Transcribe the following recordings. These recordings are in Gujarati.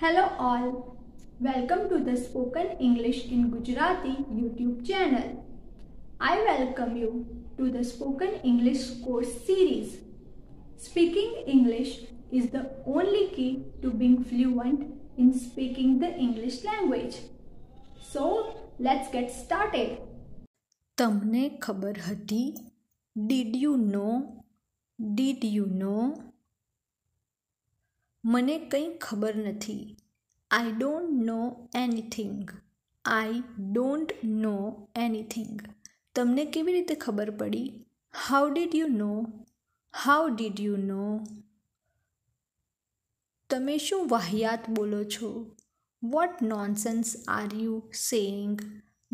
Hello all. Welcome to the Spoken English in Gujarati YouTube channel. I welcome you to the Spoken English course series. Speaking English is the only key to being fluent in speaking the English language. So, let's get started. तमने खबर હતી Did you know? Did you know? મને કંઈ ખબર નથી I don't know anything I don't know anything તમને કેવી રીતે ખબર પડી how did you know how did you know તમે શું વાહિયાત બોલો છો what nonsense are you saying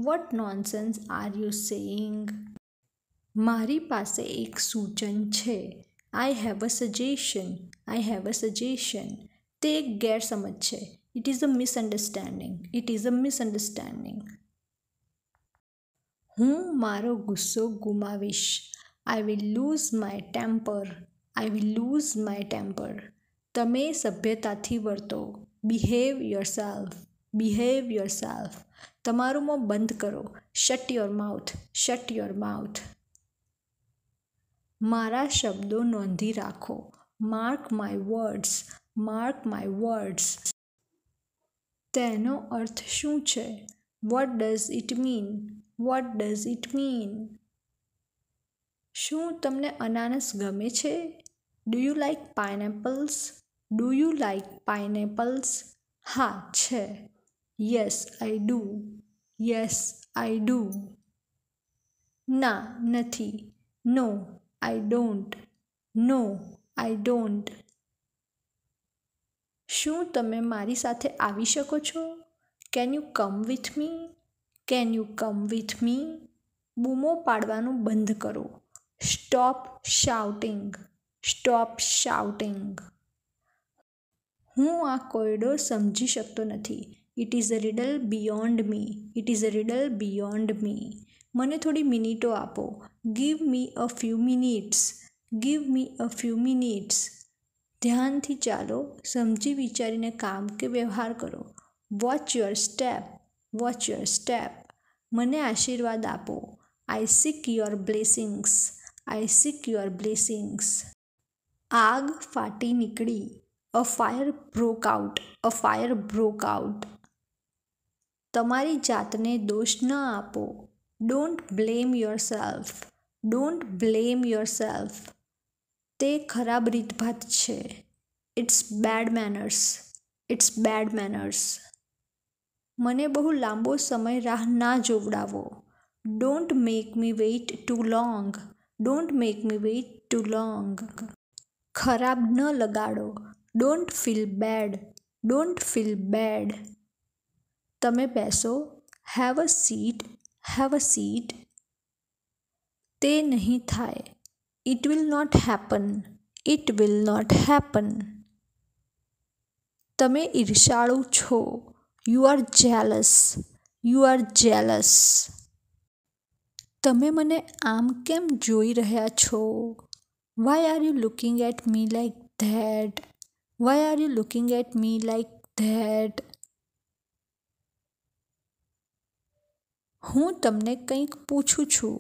what nonsense are you saying મારી પાસે એક સૂચન છે I have a suggestion. I have a suggestion. Take care, samache. It is a misunderstanding. It is a misunderstanding. Hum maro gusso gumavish. I will lose my temper. I will lose my temper. Tamay Tame sabhyatathi varto. Behave yourself. Behave yourself. Tamaru mo band karo. Shut your mouth. Shut your mouth. મારા શબ્દો નોંધી રાખો mark my words mark my words તેનો અર્થ શું છે what does it mean what does it mean શું તમને અનાનસ ગમે છે do you like pineapples do you like pineapples હા છે yes I do yes I do ના નથી નો આઈ ડોન્ટ નો આઈ ડોન્ટ શું તમે મારી સાથે આવી શકો છો can you come with me can you come with me બૂમો પાડવાનું બંધ કરો સ્ટોપ શાઉટિંગ સ્ટોપ શાઉટિંગ હું આ કોયડો સમજી શકતો નથી it is a riddle beyond me it is a riddle beyond me મને થોડી મિનિટો આપો give me a few minutes give me a few minutes ધ્યાનથી ચાલો સમજી વિચારીને કામ કે વ્યવહાર કરો watch your step watch your step મને આશીર્વાદ આપો I seek your blessings I seek your blessings આગ ફાટી નીકળી a fire broke out a fire broke out તમારી જાતને દોષ ન આપો don't blame yourself don't blame yourself તે ખરાબ રીતભાત છે it's bad manners it's bad manners મને બહુ લાંબો સમય રાહ ના જોવડાવો don't make me wait too long don't make me wait too long ખરાબ ન લગાડો don't feel bad don't feel bad તમે બેસો have a seat have a seat તે નહીં થાય it will not happen it will not happen તમે ઈર્ષાળુ છો you are jealous you are jealous તમે મને આમ કેમ જોઈ રહ્યા છો why are you looking at me like that why are you looking at me like that હું તમને કંઈક પૂછું છું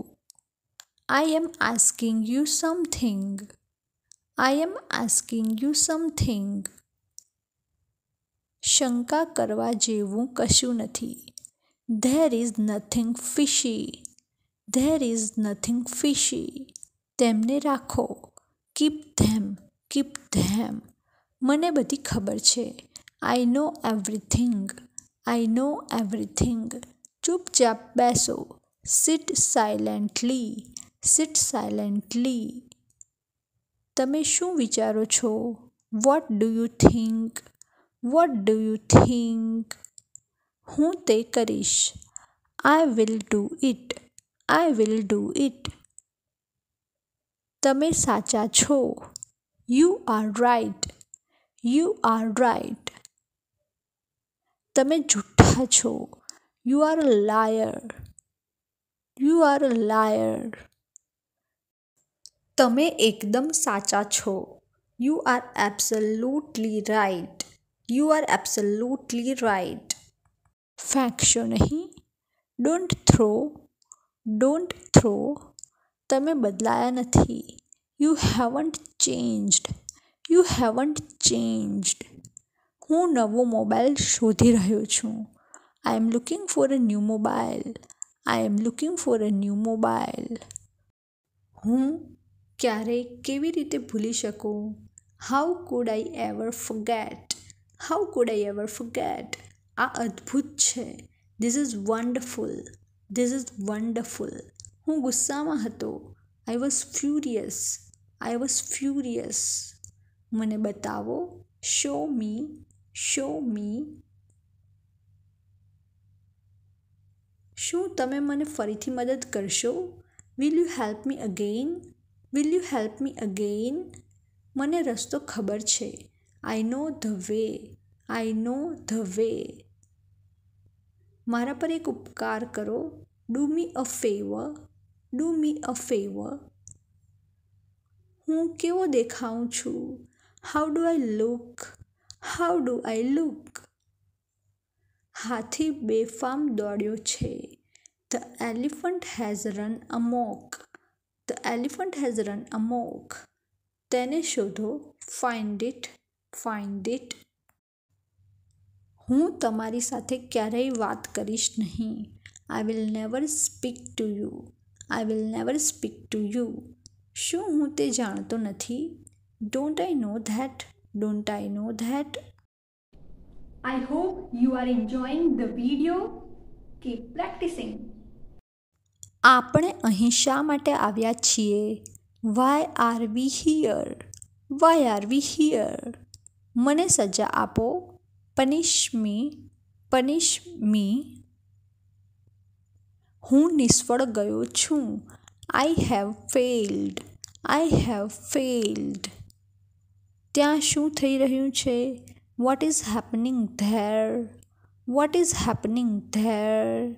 I am asking you something I am asking you something શંકા કરવા જેવું કશું નથી there is nothing fishy there is nothing fishy તેમને રાખો કીપ ધેમ કીપ ધેમ મને બધી ખબર છે I know everything I know everything चुपचाप बैसो सिट સાયલેન્ટલી સિટ સાયલેન્ટલી તમે શું વિચારો છો what do you think what do you think હું તે કરીશ I will do it I will do it તમે સાચા છો you are right you are right તમે જૂઠા છો You are a liar. You are a liar. તમે એકદમ સાચા છો you are absolutely right you are absolutely right ફેંકશો નહીં ડોન્ટ થ્રો ડોન્ટ થ્રો તમે બદલાયા નથી you haven't changed you haven't changed હું નવો મોબાઈલ શોધી રહ્યો છું I am looking for a new mobile. I am looking for a new mobile. હું ક્યારેય કેવી રીતે ભૂલી શકું how could I ever forget how could I ever forget આ અદ્ભુત છે this is wonderful this is wonderful હું ગુસ્સામાં હતો I was furious I was furious મને બતાવો શો મી શો મી શું તમે મને ફરીથી મદદ કરશો will you help me again will you help me again મને રસ્તો ખબર છે I know the way I know the way મારા પર એક ઉપકાર કરો do me a favour do me a favour હું કેવો દેખાઉં છું how do I look how do I look હાથી બેફામ દોડ્યો છે the elephant has run amok the elephant has run amok તેને શોધો ફાઇન્ડ ઇટ ફાઇન્ડ ઇટ હું તમારી સાથે ક્યારેય વાત કરીશ નહીં I will never speak to you I will never speak to you શું હું તે જાણતો નથી don't I know that don't I know that I hope you are enjoying the video. Keep practicing. આપણે અહીં શા માટે આવ્યા છીએ why are we here why are we here મને સજા આપો પનિશ મી પનિશ મી હું નિષ્ફળ ગયો છું I have failed I have failed ત્યાં શું થઈ રહ્યું છે what is happening there what is happening there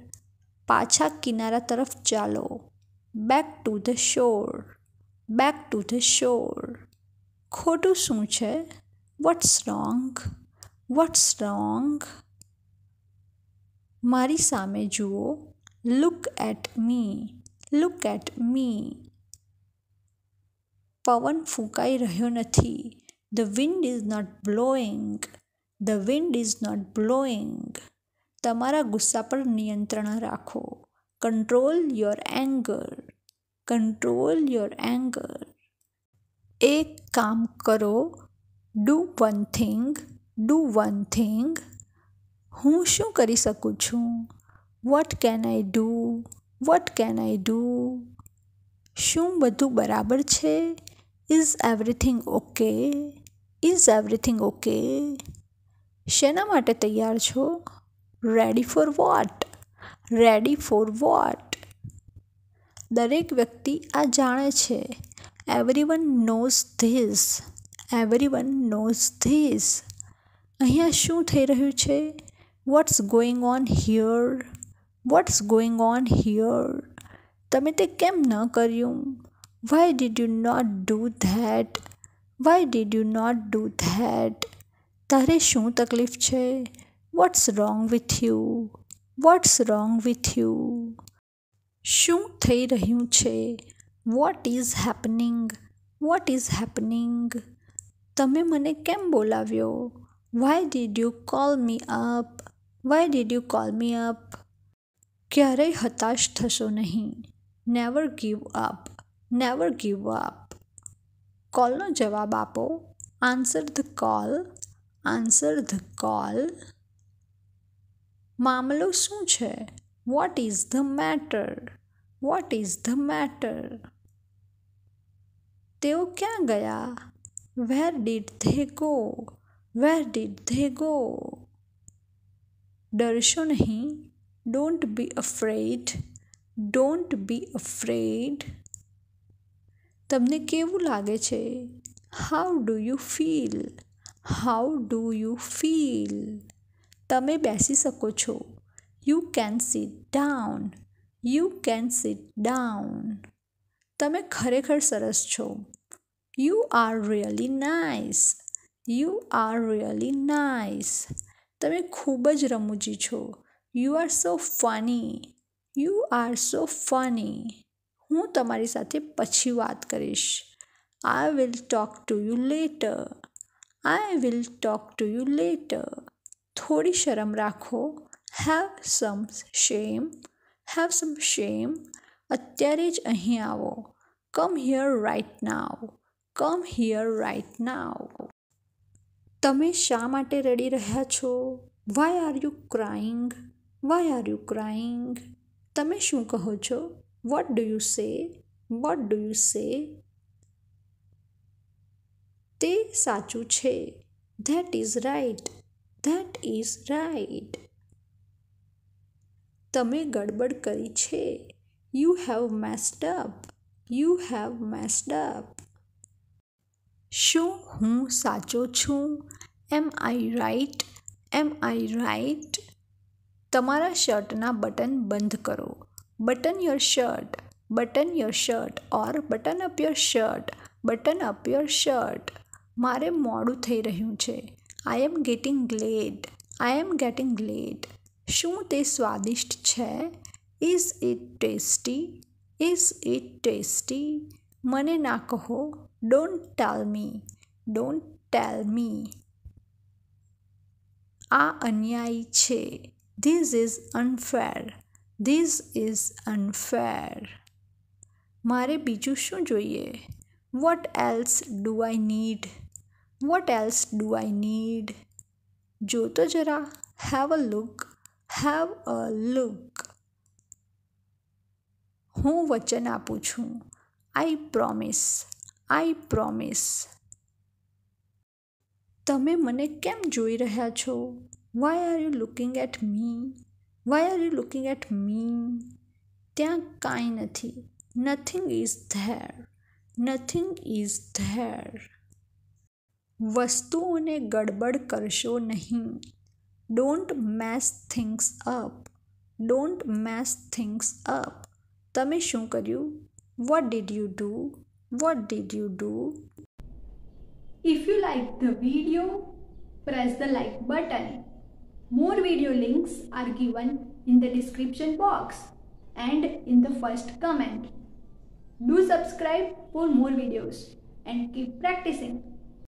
पाछा किनारा तरफ चलो back to the shore back to the shore ખોટું શું છે વોટ્સ રોંગ વોટ્સ રોંગ મારી સામે જુઓ look at me look at me પવન ફૂંકાઈ રહ્યો નથી the wind is not blowing the wind is not blowing તમારા ગુસ્સા પર નિયંત્રણ રાખો control your anger control your anger એક કામ કરો do one thing do one thing હું શું કરી શકું છું what can I do what can I do શું બધું બરાબર છે is everything okay is everything okay શેના માટે તૈયાર છો ready for what ready for what દરેક વ્યક્તિ આ જાણે છે everyone knows this everyone knows this અહીંયા શું થઈ રહ્યું છે what's going on here what's going on here તમે તે કેમ ન કર્યું why did you not do that why did you not do that તારે શું તકલીફ છે what's wrong with you what's wrong with you શું થઈ રહ્યું છે what is happening vote is happening તમે મને કેમ બોલાવ્યો why did you call me up why did you call me up ક્યારેય હતાશ થશો નહીં never give up never give up કોલનો જવાબ આપો answer the call answer the call મામલો શું છે what is the matter what is the matter તેઓ ક્યાં ગયા where did they go where did they go ડરશો નહીં don't be afraid don't be afraid તમને કેવું લાગે છે how do you feel how do you feel તમે બેસી શકો છો you can sit down you can sit down તમે ખરેખર સરસ છો you are really nice you are really nice તમે ખૂબ જ રમૂજી છો you are so funny you are so funny હું તમારી સાથે પછી વાત કરીશ I will talk to you later I will talk to you later થોડી શરમ રાખો હેવ સમ શેમ હેવ સમ શેમ અત્યારે જ અહીં આવો come here right now come here right now તમે શા માટે રડી રહ્યા છો why are you crying why are you crying તમે શું કહો છો What do you say? What do you say? તે સાચું છે that is right that is right તમે ગડબડ કરી છે you have messed up you have messed up શું હું સાચો છું એમ I right M I write તમારા શર્ટના બટન બંધ કરો button your shirt button your shirt or button up your shirt button up your shirt મારે મોડું થઈ રહ્યું છે I am getting late I am getting late શું તે સ્વાદિષ્ટ છે is it tasty is it tasty મને ના કહો don't tell me don't tell મી આ અન્યાય છે this is unfair this is unfair મારે બીજું શું જોઈએ what else do I need what else do I need જો તો જરા have a look have a look હું વચન આપું છું આઈ પ્રોમિસ આઈ પ્રોમિસ તમે મને કેમ જોઈ રહ્યા છો why are you looking at me Why are you looking at me? त्यां काई नथी Nothing is there. Nothing is there. वस्तुओं ने गड़बड़ करशो नहीं Don't mess things up. Don't mess things up. तमें शूं What did you do? What did you do? If you like the video, press the like button. More video links are given in the description box and in the first comment. Do subscribe for more videos and keep practicing.